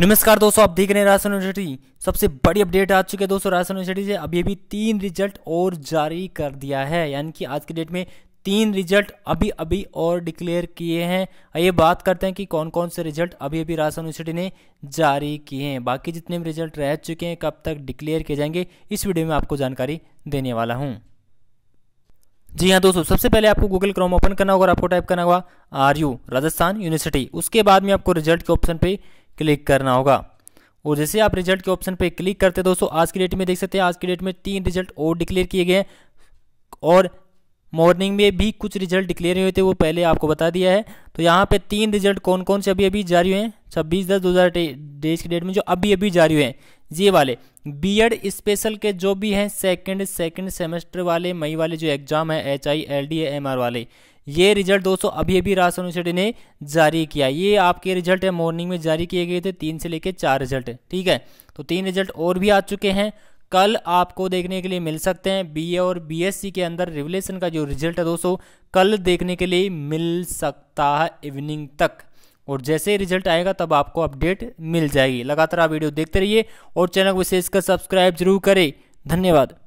नमस्कार दोस्तों आप देख रहे हैं राजस्थान यूनिवर्सिटी सबसे बड़ी अपडेट आ चुकी है दोस्तों राजस्थान यूनिवर्सिटी से अभी अभी तीन रिजल्ट और जारी कर दिया है यानी कि आज के डेट में तीन रिजल्ट अभी अभी और डिक्लेयर किए हैं आइए बात करते हैं कि कौन कौन से रिजल्ट अभी अभी राजस्थान यूनिवर्सिटी ने जारी किए हैं बाकी जितने भी रिजल्ट रह चुके हैं कब तक डिक्लेयर किए जाएंगे इस वीडियो में आपको जानकारी देने वाला हूँ जी हाँ दोस्तों सबसे पहले आपको गूगल क्रोम ओपन करना होगा और आपको टाइप करना होगा आर यू राजस्थान यूनिवर्सिटी उसके बाद में आपको रिजल्ट के ऑप्शन पे क्लिक करना होगा और जैसे आप रिजल्ट के ऑप्शन पे क्लिक करते हैं दोस्तों आज की डेट में देख सकते हैं आज की डेट में तीन रिजल्ट और डिक्लेयर किए गए हैं और मॉर्निंग में भी कुछ रिजल्ट डिक्लेयर हुए थे वो पहले आपको बता दिया है तो यहाँ पे तीन रिजल्ट कौन कौन से अभी अभी जारी हुए हैं छब्बीस दस दो हज़ार डेज की डेट में जो अभी अभी जारी हुए हैं ये वाले बीएड स्पेशल के जो भी हैं सेकंड सेकंड सेमेस्टर वाले मई वाले जो एग्जाम है H I L D M R वाले ये रिजल्ट दोस्तों अभी अभी राजस्थान यूनिवर्सिटी ने जारी किया ये आपके रिजल्ट है मॉर्निंग में जारी किए गए थे तीन से लेकर चार रिजल्ट ठीक है तो तीन रिजल्ट और भी आ चुके हैं कल आपको देखने के लिए मिल सकते हैं बीए और बीएससी के अंदर रिवलेशन का जो रिजल्ट है दोस्तों कल देखने के लिए मिल सकता है इवनिंग तक और जैसे ही रिजल्ट आएगा तब आपको अपडेट मिल जाएगी लगातार आप वीडियो देखते रहिए और चैनल को विशेषकर सब्सक्राइब जरूर करें धन्यवाद